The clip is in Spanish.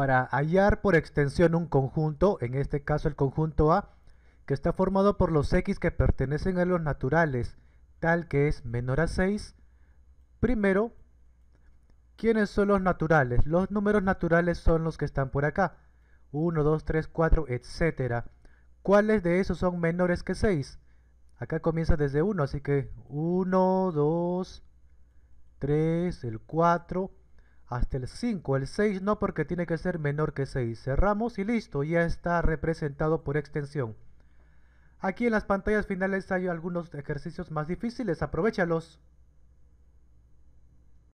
para hallar por extensión un conjunto, en este caso el conjunto A, que está formado por los x que pertenecen a los naturales, tal que es menor a 6, primero, ¿quiénes son los naturales? Los números naturales son los que están por acá, 1, 2, 3, 4, etc. ¿Cuáles de esos son menores que 6? Acá comienza desde 1, así que 1, 2, 3, el 4, hasta el 5, el 6 no porque tiene que ser menor que 6. Cerramos y listo, ya está representado por extensión. Aquí en las pantallas finales hay algunos ejercicios más difíciles, aprovechalos.